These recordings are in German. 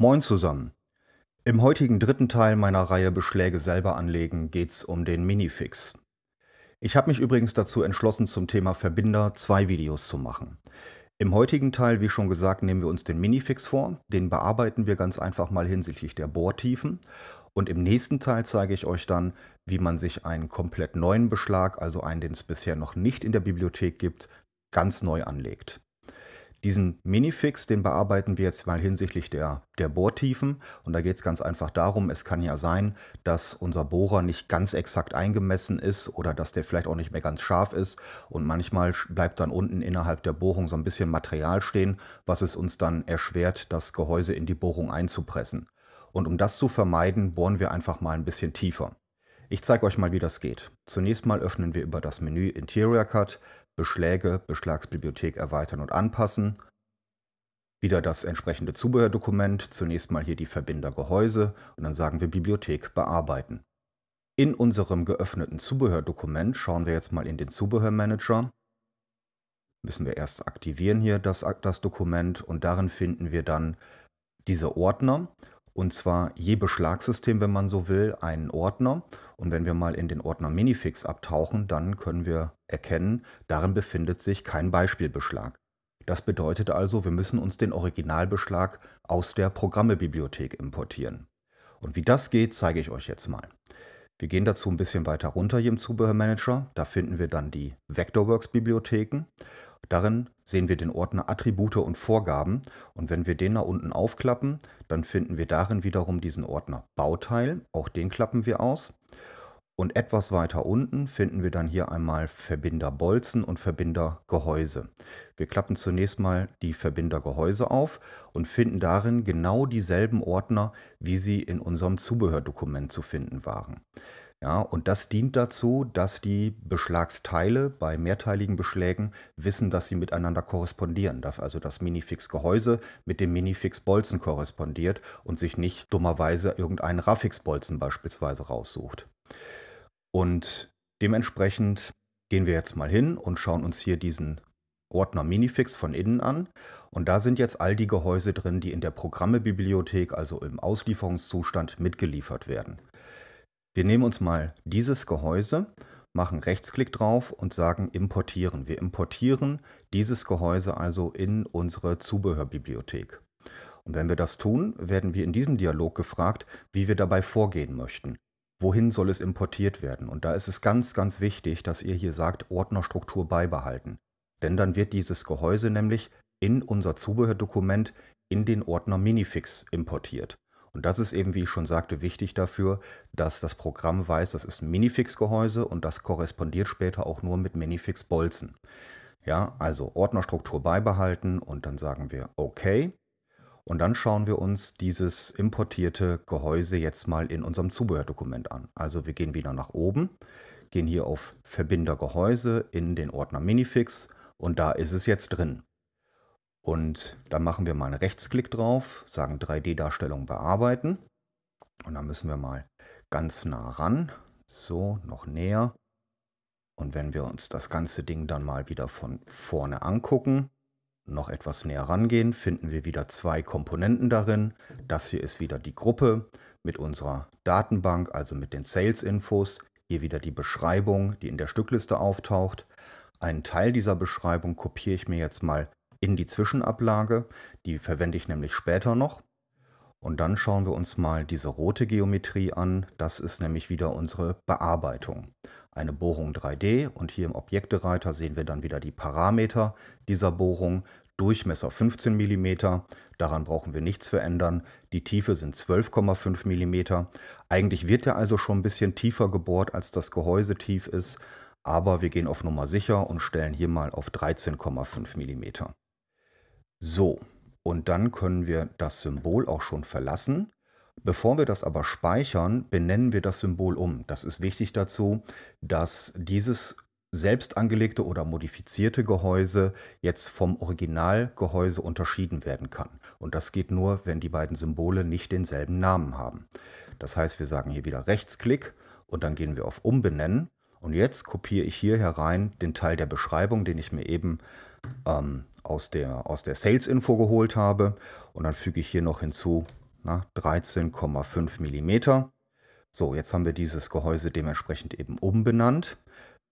Moin zusammen. Im heutigen dritten Teil meiner Reihe Beschläge selber anlegen geht's um den Minifix. Ich habe mich übrigens dazu entschlossen, zum Thema Verbinder zwei Videos zu machen. Im heutigen Teil, wie schon gesagt, nehmen wir uns den Minifix vor. Den bearbeiten wir ganz einfach mal hinsichtlich der Bohrtiefen. Und im nächsten Teil zeige ich euch dann, wie man sich einen komplett neuen Beschlag, also einen, den es bisher noch nicht in der Bibliothek gibt, ganz neu anlegt. Diesen Minifix, den bearbeiten wir jetzt mal hinsichtlich der, der Bohrtiefen. Und da geht es ganz einfach darum, es kann ja sein, dass unser Bohrer nicht ganz exakt eingemessen ist oder dass der vielleicht auch nicht mehr ganz scharf ist. Und manchmal bleibt dann unten innerhalb der Bohrung so ein bisschen Material stehen, was es uns dann erschwert, das Gehäuse in die Bohrung einzupressen. Und um das zu vermeiden, bohren wir einfach mal ein bisschen tiefer. Ich zeige euch mal, wie das geht. Zunächst mal öffnen wir über das Menü Interior Cut, Beschläge, Beschlagsbibliothek erweitern und anpassen. Wieder das entsprechende Zubehördokument, zunächst mal hier die Verbindergehäuse und dann sagen wir Bibliothek bearbeiten. In unserem geöffneten Zubehördokument schauen wir jetzt mal in den Zubehörmanager. Müssen wir erst aktivieren hier das, das Dokument und darin finden wir dann diese Ordner und zwar je Beschlagssystem, wenn man so will, einen Ordner. Und wenn wir mal in den Ordner Minifix abtauchen, dann können wir erkennen, darin befindet sich kein Beispielbeschlag. Das bedeutet also, wir müssen uns den Originalbeschlag aus der Programmebibliothek importieren. Und wie das geht, zeige ich euch jetzt mal. Wir gehen dazu ein bisschen weiter runter hier im Zubehörmanager. Da finden wir dann die Vectorworks-Bibliotheken. Darin sehen wir den Ordner Attribute und Vorgaben und wenn wir den nach unten aufklappen, dann finden wir darin wiederum diesen Ordner Bauteil, auch den klappen wir aus. Und etwas weiter unten finden wir dann hier einmal Verbinder Bolzen und Verbinder Gehäuse. Wir klappen zunächst mal die Verbinder Gehäuse auf und finden darin genau dieselben Ordner, wie sie in unserem Zubehördokument zu finden waren. Ja, und das dient dazu, dass die Beschlagsteile bei mehrteiligen Beschlägen wissen, dass sie miteinander korrespondieren, dass also das Minifix-Gehäuse mit dem Minifix-Bolzen korrespondiert und sich nicht dummerweise irgendeinen Raffix-Bolzen beispielsweise raussucht. Und dementsprechend gehen wir jetzt mal hin und schauen uns hier diesen Ordner Minifix von innen an und da sind jetzt all die Gehäuse drin, die in der Programmebibliothek, also im Auslieferungszustand, mitgeliefert werden. Wir nehmen uns mal dieses Gehäuse, machen Rechtsklick drauf und sagen Importieren. Wir importieren dieses Gehäuse also in unsere Zubehörbibliothek. Und wenn wir das tun, werden wir in diesem Dialog gefragt, wie wir dabei vorgehen möchten. Wohin soll es importiert werden? Und da ist es ganz, ganz wichtig, dass ihr hier sagt, Ordnerstruktur beibehalten. Denn dann wird dieses Gehäuse nämlich in unser Zubehördokument in den Ordner Minifix importiert. Und das ist eben, wie ich schon sagte, wichtig dafür, dass das Programm weiß, das ist ein Minifix-Gehäuse und das korrespondiert später auch nur mit Minifix-Bolzen. Ja, also Ordnerstruktur beibehalten und dann sagen wir OK. Und dann schauen wir uns dieses importierte Gehäuse jetzt mal in unserem Zubehördokument an. Also wir gehen wieder nach oben, gehen hier auf Verbinder Gehäuse in den Ordner Minifix und da ist es jetzt drin. Und dann machen wir mal einen Rechtsklick drauf, sagen 3D-Darstellung bearbeiten. Und dann müssen wir mal ganz nah ran. So, noch näher. Und wenn wir uns das ganze Ding dann mal wieder von vorne angucken, noch etwas näher rangehen, finden wir wieder zwei Komponenten darin. Das hier ist wieder die Gruppe mit unserer Datenbank, also mit den Sales-Infos. Hier wieder die Beschreibung, die in der Stückliste auftaucht. Einen Teil dieser Beschreibung kopiere ich mir jetzt mal in die Zwischenablage. Die verwende ich nämlich später noch. Und dann schauen wir uns mal diese rote Geometrie an. Das ist nämlich wieder unsere Bearbeitung. Eine Bohrung 3D und hier im Objektereiter sehen wir dann wieder die Parameter dieser Bohrung. Durchmesser 15 mm, daran brauchen wir nichts verändern. Die Tiefe sind 12,5 mm. Eigentlich wird er also schon ein bisschen tiefer gebohrt, als das Gehäuse tief ist. Aber wir gehen auf Nummer sicher und stellen hier mal auf 13,5 mm. So, und dann können wir das Symbol auch schon verlassen. Bevor wir das aber speichern, benennen wir das Symbol um. Das ist wichtig dazu, dass dieses selbst angelegte oder modifizierte Gehäuse jetzt vom Originalgehäuse unterschieden werden kann. Und das geht nur, wenn die beiden Symbole nicht denselben Namen haben. Das heißt, wir sagen hier wieder Rechtsklick und dann gehen wir auf Umbenennen. Und jetzt kopiere ich hier herein den Teil der Beschreibung, den ich mir eben ähm, aus der, aus der Sales-Info geholt habe. Und dann füge ich hier noch hinzu 13,5 mm. So, jetzt haben wir dieses Gehäuse dementsprechend eben umbenannt.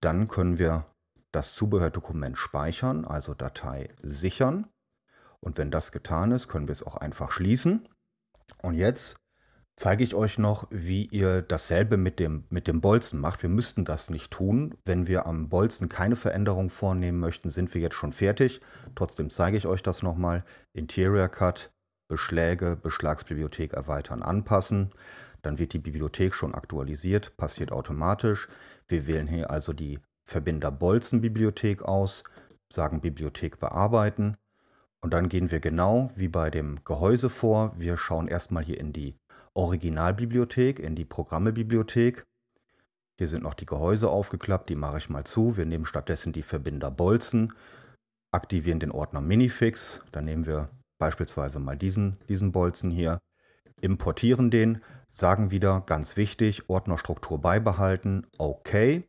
Dann können wir das Zubehördokument speichern, also Datei sichern. Und wenn das getan ist, können wir es auch einfach schließen. Und jetzt zeige ich euch noch, wie ihr dasselbe mit dem, mit dem Bolzen macht. Wir müssten das nicht tun. Wenn wir am Bolzen keine Veränderung vornehmen möchten, sind wir jetzt schon fertig. Trotzdem zeige ich euch das nochmal. Interior Cut, Beschläge, Beschlagsbibliothek erweitern, anpassen. Dann wird die Bibliothek schon aktualisiert, passiert automatisch. Wir wählen hier also die Verbinder Bolzen Bibliothek aus, sagen Bibliothek bearbeiten. Und dann gehen wir genau wie bei dem Gehäuse vor. Wir schauen erstmal hier in die Originalbibliothek in die Programmebibliothek. Hier sind noch die Gehäuse aufgeklappt, die mache ich mal zu. Wir nehmen stattdessen die Verbinderbolzen, aktivieren den Ordner Minifix. Dann nehmen wir beispielsweise mal diesen, diesen Bolzen hier, importieren den, sagen wieder, ganz wichtig, Ordnerstruktur beibehalten, OK.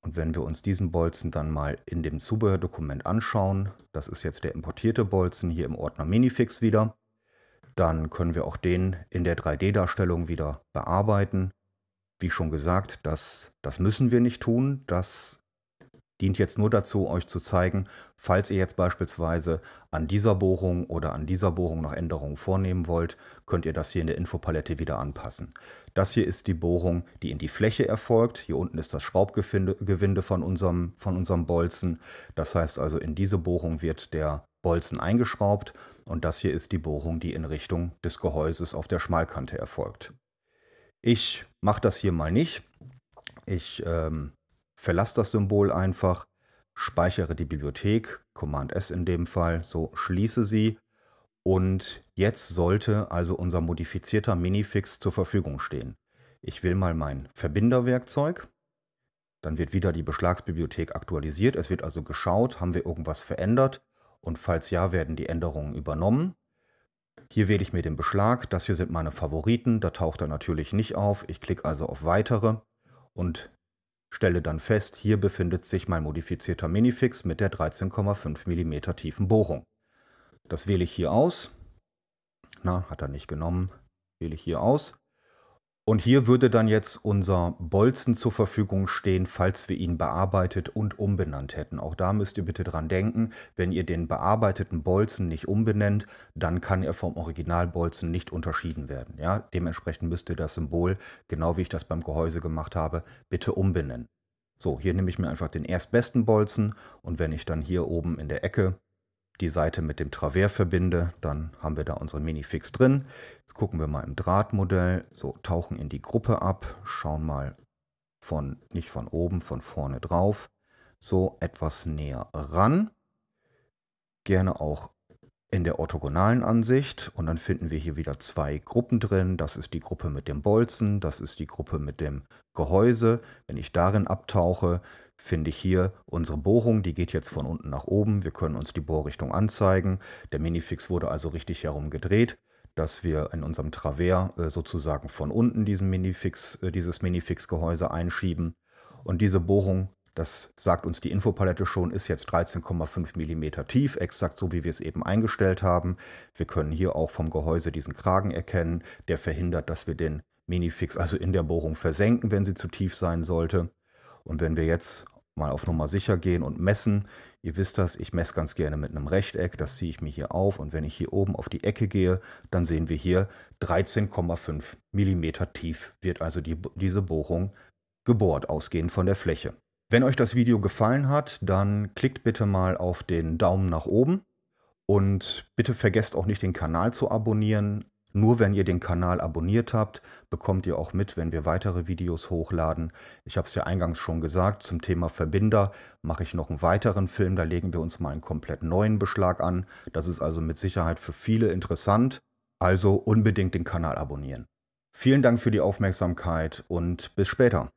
Und wenn wir uns diesen Bolzen dann mal in dem Zubehördokument anschauen, das ist jetzt der importierte Bolzen hier im Ordner Minifix wieder, dann können wir auch den in der 3D-Darstellung wieder bearbeiten. Wie schon gesagt, das, das müssen wir nicht tun. Das dient jetzt nur dazu, euch zu zeigen, falls ihr jetzt beispielsweise an dieser Bohrung oder an dieser Bohrung noch Änderungen vornehmen wollt, könnt ihr das hier in der Infopalette wieder anpassen. Das hier ist die Bohrung, die in die Fläche erfolgt. Hier unten ist das Schraubgewinde von unserem, von unserem Bolzen. Das heißt also, in diese Bohrung wird der Bolzen eingeschraubt. Und das hier ist die Bohrung, die in Richtung des Gehäuses auf der Schmalkante erfolgt. Ich mache das hier mal nicht. Ich ähm, verlasse das Symbol einfach, speichere die Bibliothek, Command S in dem Fall, so schließe sie und jetzt sollte also unser modifizierter Minifix zur Verfügung stehen. Ich will mal mein Verbinderwerkzeug. Dann wird wieder die Beschlagsbibliothek aktualisiert. Es wird also geschaut, haben wir irgendwas verändert? Und falls ja, werden die Änderungen übernommen. Hier wähle ich mir den Beschlag. Das hier sind meine Favoriten. Da taucht er natürlich nicht auf. Ich klicke also auf Weitere und stelle dann fest, hier befindet sich mein modifizierter Minifix mit der 13,5 mm tiefen Bohrung. Das wähle ich hier aus. Na, hat er nicht genommen. Wähle ich hier aus. Und hier würde dann jetzt unser Bolzen zur Verfügung stehen, falls wir ihn bearbeitet und umbenannt hätten. Auch da müsst ihr bitte dran denken, wenn ihr den bearbeiteten Bolzen nicht umbenennt, dann kann er vom Originalbolzen nicht unterschieden werden. Ja, dementsprechend müsst ihr das Symbol, genau wie ich das beim Gehäuse gemacht habe, bitte umbenennen. So, hier nehme ich mir einfach den erstbesten Bolzen und wenn ich dann hier oben in der Ecke die Seite mit dem Travers verbinde, dann haben wir da unsere Minifix drin. Jetzt gucken wir mal im Drahtmodell, so tauchen in die Gruppe ab, schauen mal von, nicht von oben, von vorne drauf, so etwas näher ran. Gerne auch in der orthogonalen Ansicht und dann finden wir hier wieder zwei Gruppen drin. Das ist die Gruppe mit dem Bolzen, das ist die Gruppe mit dem Gehäuse. Wenn ich darin abtauche, finde ich hier unsere Bohrung, die geht jetzt von unten nach oben. Wir können uns die Bohrrichtung anzeigen. Der Minifix wurde also richtig herum gedreht, dass wir in unserem Travers äh, sozusagen von unten diesen Minifix, äh, dieses Minifix-Gehäuse einschieben. Und diese Bohrung, das sagt uns die Infopalette schon, ist jetzt 13,5 mm tief, exakt so wie wir es eben eingestellt haben. Wir können hier auch vom Gehäuse diesen Kragen erkennen, der verhindert, dass wir den Minifix also in der Bohrung versenken, wenn sie zu tief sein sollte. Und wenn wir jetzt mal auf Nummer sicher gehen und messen, ihr wisst das, ich messe ganz gerne mit einem Rechteck, das ziehe ich mir hier auf und wenn ich hier oben auf die Ecke gehe, dann sehen wir hier 13,5 mm tief wird also die, diese Bohrung gebohrt, ausgehend von der Fläche. Wenn euch das Video gefallen hat, dann klickt bitte mal auf den Daumen nach oben und bitte vergesst auch nicht den Kanal zu abonnieren. Nur wenn ihr den Kanal abonniert habt, bekommt ihr auch mit, wenn wir weitere Videos hochladen. Ich habe es ja eingangs schon gesagt, zum Thema Verbinder mache ich noch einen weiteren Film, da legen wir uns mal einen komplett neuen Beschlag an. Das ist also mit Sicherheit für viele interessant, also unbedingt den Kanal abonnieren. Vielen Dank für die Aufmerksamkeit und bis später.